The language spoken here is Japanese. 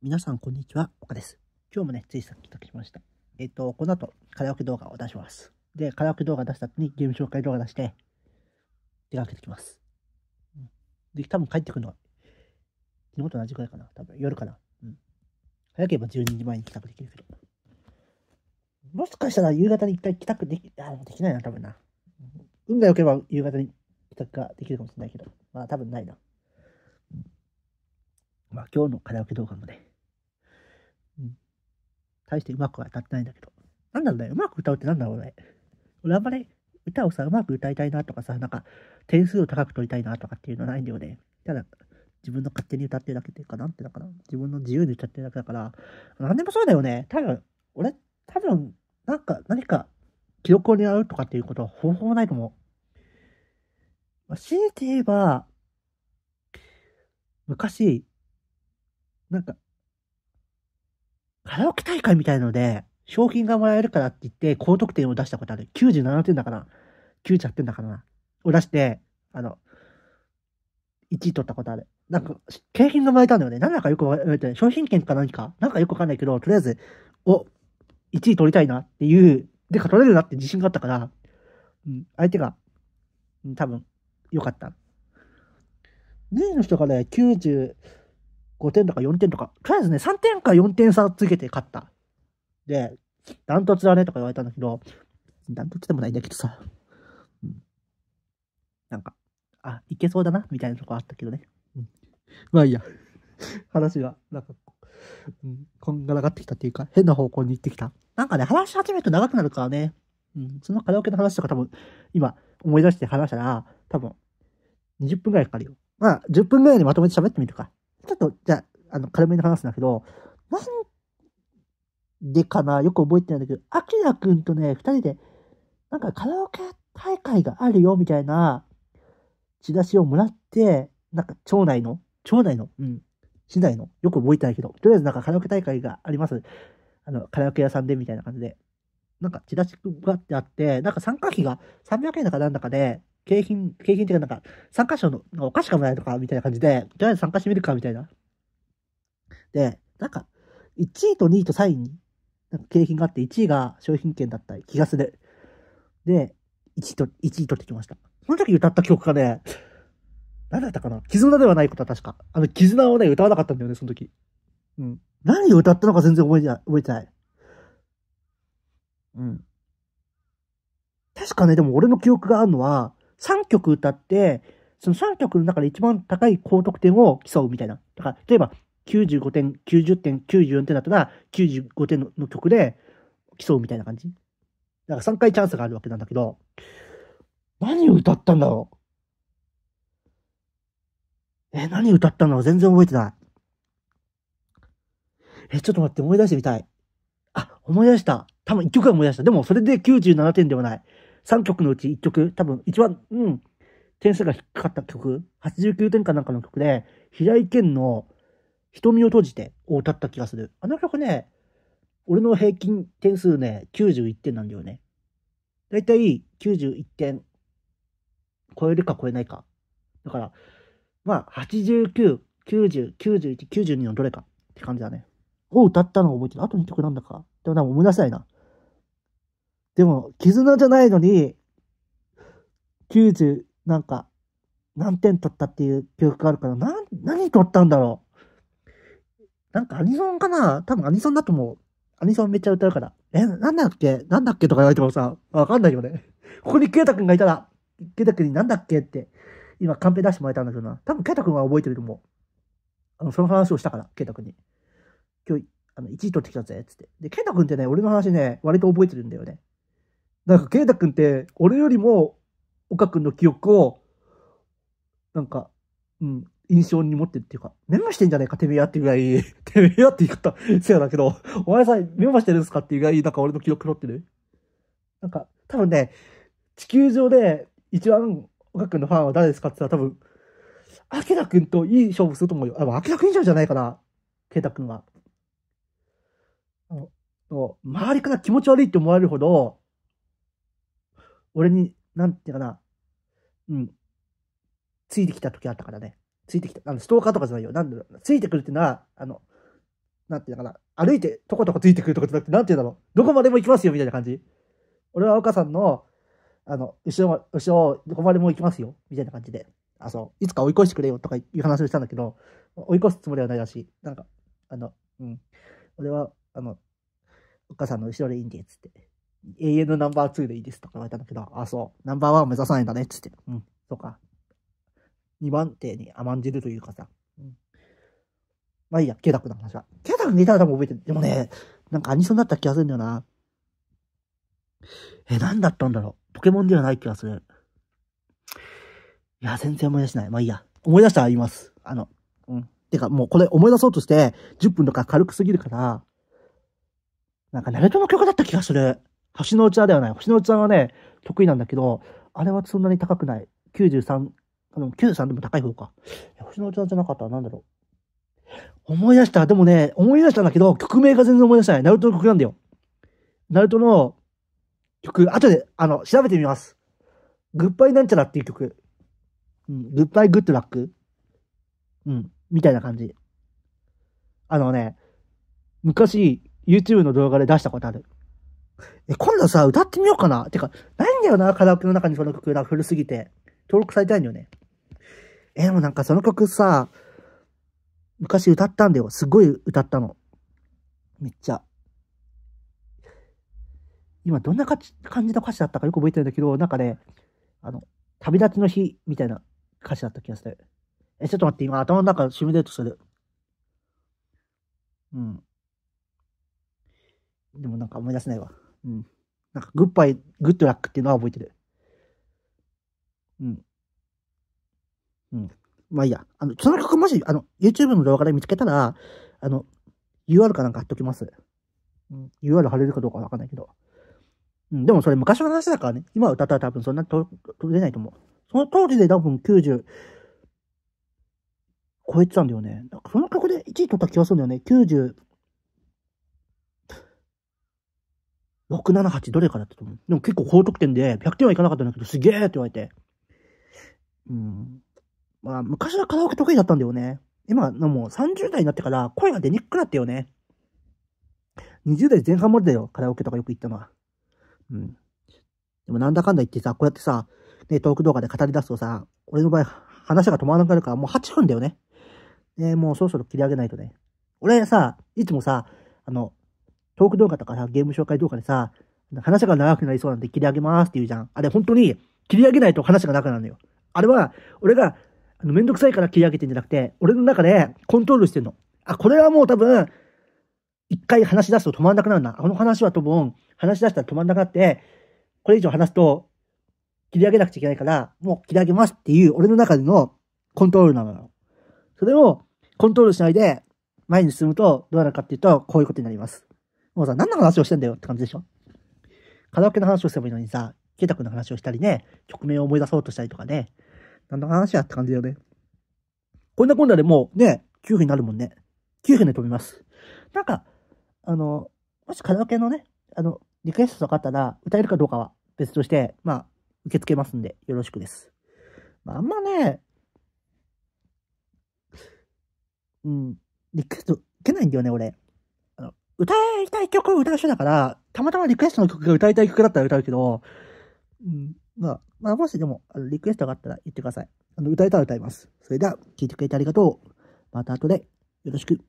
皆さん、こんにちは。岡です。今日もね、ついさっき帰宅しました。えっ、と、この後、カラオケ動画を出します。で、カラオケ動画出した後にゲーム紹介動画出して、出かけてきます。うん、で、多分帰ってくるのは、昨日と同じくらいかな。多分夜かな。うん。早ければ12時前に帰宅できるけど。もしかしたら夕方に一回帰宅でき、あ、できないな、多分な。運が良ければ夕方に帰宅ができるかもしれないけど、まあ多分ないな。まあ今日のカラオケ動画もね、うん。大してうまくは歌ってないんだけど。なんだろうね、うまく歌うってなんだろうね。俺あんまり歌をさ、うまく歌いたいなとかさ、なんか点数を高く取りたいなとかっていうのはないんだよね。ただ、自分の勝手に歌ってるだけっていうか、なんていうのかな。自分の自由に歌ってるだけだから、なんでもそうだよね。多分、俺、多分、なんか、何か、記録を狙うとかっていうことは方法ないと思う。まあ、強いて言えば、昔、なんか、カラオケ大会みたいので、賞金がもらえるからって言って、高得点を出したことある。97点だから、98点だからな。を出して、あの、1位取ったことある。なんか、景品がもらえたんだよね。なんだかよくわかんない。商品券か何かなんかよくわかんないけど、とりあえず、お、1位取りたいなっていう、でか取れるなって自信があったから、うん、相手が、うん、多分、良かった。2位の人がね、90、5点とか4点とか、とりあえずね、3点か4点差つけて勝った。で、ダントツだねとか言われたんだけど、ダントツでもないんだけどさ、うん、なんか、あ、いけそうだな、みたいなとこあったけどね。うん、まあいいや。話が、なんか、うん、こんがらがってきたっていうか、変な方向に行ってきた。なんかね、話し始めると長くなるからね、うん、そのカラオケの話とか多分、今思い出して話したら、多分、20分くらいかかるよ。まあ、10分くらいにまとめて喋ってみるか。っと、じゃあ、あの、軽めに話すんだけど、なんでかなよく覚えてないんだけど、アキラくんとね、二人で、なんかカラオケ大会があるよ、みたいな、チラシをもらって、なんか町内の、町内の、うん、市内の、よく覚えてないけど、とりあえずなんかカラオケ大会があります。あの、カラオケ屋さんで、みたいな感じで。なんかチラシがってあって、なんか参加費が300円だかなんだかで、景品、景品っていうかなんか、参加賞のお菓子かもないとか、みたいな感じで、とりあえず参加してみるか、みたいな。で、なんか、1位と2位と3位に、なんか景品があって、1位が商品券だった気がする。で、1位と、1位取ってきました。その時歌った曲がね、何だったかな絆ではないことは確か。あの、絆をね、歌わなかったんだよね、その時。うん。何を歌ったのか全然覚えてない、覚えてない。うん。確かね、でも俺の記憶があるのは、3曲歌って、その3曲の中で一番高い高得点を競うみたいな。だから、例えば、95点、90点、94点だったら、95点のの曲で競うみたいな感じ。だから3回チャンスがあるわけなんだけど、何を歌ったんだろうえ、何歌ったの全然覚えてない。え、ちょっと待って、思い出してみたい。あ、思い出した。多分1曲は思い出した。でも、それで97点ではない。3曲のうち1曲、多分一番、うん、点数が低かった曲、89点かなんかの曲で、平井堅の瞳を閉じてを歌った気がする。あの曲ね、俺の平均点数ね、91点なんだよね。だいたい91点超えるか超えないか。だから、まあ、89、90、91、92のどれかって感じだね。を歌ったのを覚えてる。あと2曲なんだか。でもな、い出せないな。でも、絆じゃないのに、90、なんか、何点取ったっていう記憶があるから、な、何取ったんだろう。なんかアニソンかな多分アニソンだと思う。アニソンめっちゃ歌うから。え、なんだっけなんだっけとか言われてもさ、わかんないよね。ここにケイタんがいたら、ケイタんになんだっけって、今カンペ出してもらえたんだけどな。多分ケイタんは覚えてると思う。あの、その話をしたから、ケイタ君に。今日、あの、1位取ってきたぜ、つって。で、ケイタ君ってね、俺の話ね、割と覚えてるんだよね。なんか、ケイタ君って、俺よりも、岡君の記憶を、なんか、うん、印象に持ってるっていうか、メモしてんじゃねえか、てめえやっていうぐらい、てめえやって言い方、せやだけど、お前さ、ん、メモしてるんすかっていうぐらい、なんか俺の記憶持ってる。なんか、多分ね、地球上で一番岡君のファンは誰ですかって言ったら多分、アキラ君といい勝負すると思うよ。あ、アキラ君以上じゃないかな、ケイタ君は。あの、周りから気持ち悪いって思われるほど、俺に、なんていうかな、うん、ついてきた時あったからね。ついてきた。あの、ストーカーとかじゃないよ。なんだろう。ついてくるっていうのは、あの、なんていうのかな。歩いて、とことこついてくるとかじゃなくて、なんていうんだろう。どこまでも行きますよ、みたいな感じ。俺は岡さんの、あの、後ろ、後ろ、どこまでも行きますよ、みたいな感じで。あ、そう。いつか追い越してくれよ、とかいう話をしたんだけど、追い越すつもりはないらしい。なんか、あの、うん。俺は、あの、母さんの後ろでいいんで、つって。永遠のナンバー2でいいですとか言われたんだけど、あ、そう、ナンバー1を目指さないんだね、つって。うん、とか。2番手に甘んじるというかさ。うん、まあいいや、ケダクの話は。ケダ君たら多分覚えてる。でもね、なんかアニソンだった気がするんだよな。え、なんだったんだろう。ポケモンではない気がする。いや、全然思い出しない。まあいいや。思い出したら言います。あの、うん。てか、もうこれ思い出そうとして、10分とか軽くすぎるから、なんか、ナルトの曲だった気がする。星の内ではない。星の内はね、得意なんだけど、あれはそんなに高くない。93、あの、93でも高い方か。星の内じゃなかったらなんだろう。思い出した。でもね、思い出したんだけど、曲名が全然思い出せない。ナルトの曲なんだよ。ナルトの曲、後で、あの、調べてみます。グッバイなんちゃらっていう曲。うん、グッバイグッドラック。うん、みたいな感じ。あのね、昔、YouTube の動画で出したことある。え、今度さ、歌ってみようかな。てか、ないんだよな、カラオケの中にその曲が古すぎて。登録されたいんだよね。え、でもなんかその曲さ、昔歌ったんだよ。すごい歌ったの。めっちゃ。今どんな感じの歌詞だったかよく覚えてるんだけど、なんかね、あの、旅立ちの日みたいな歌詞だった気がする。え、ちょっと待って、今頭の中シミュレートする。うん。でもなんか思い出せないわ。うん。なんか、グッバイ、グッドラックっていうのは覚えてる。うん。うん。まあいいや。あの、その曲もし、あの、YouTube の動画で見つけたら、あの、UR かなんか貼っときます。うん、UR 貼れるかどうかわかんないけど。うん、でもそれ昔の話だからね。今歌ったら多分そんな取れないと思う。その当時で多分90超えてたんだよね。なんかその曲で1位取った気がするんだよね。90 678どれかだったと思う。でも結構高得点で、100点はいかなかったんだけど、すげえって言われて。うん。まあ、昔はカラオケ得意だったんだよね。今、もう30代になってから声が出にくくなったよね。20代前半までだよ、カラオケとかよく行ったのは。うん。でもなんだかんだ言ってさ、こうやってさ、ね、トーク動画で語り出すとさ、俺の場合、話が止まらなくなるから、もう8分だよね。ね、もうそろそろ切り上げないとね。俺さ、いつもさ、あの、トーク動画とかさ、ゲーム紹介動画でさ、話が長くなりそうなんで切り上げますって言うじゃん。あれ本当に切り上げないと話が長くなるのよ。あれは、俺が、あの、めんどくさいから切り上げてんじゃなくて、俺の中でコントロールしてんの。あ、これはもう多分、一回話し出すと止まんなくなるな。この話は多分、話し出したら止まんなくなって、これ以上話すと、切り上げなくちゃいけないから、もう切り上げますっていう、俺の中でのコントロールなのよ。それをコントロールしないで、前に進むと、どうなるかっていうと、こういうことになります。もうさ、何の話をしてんだよって感じでしょカラオケの話をすればいいのにさ、ケタ君の話をしたりね、曲名を思い出そうとしたりとかね、何の話やって感じだよね。こんなこんなでもうね、9分になるもんね。9分で飛びます。なんか、あの、もしカラオケのね、あの、リクエストとかあったら、歌えるかどうかは別として、まあ、受け付けますんで、よろしくです。まあ、あんまね、うん、リクエスト受けないんだよね、俺。歌いたい曲を歌う人だから、たまたまリクエストの曲が歌いたい曲だったら歌うけど、うん、まあ、まあ、もしでも、あのリクエストがあったら言ってください。あの、歌えたら歌います。それでは、聴いてくれてありがとう。また後で、よろしく。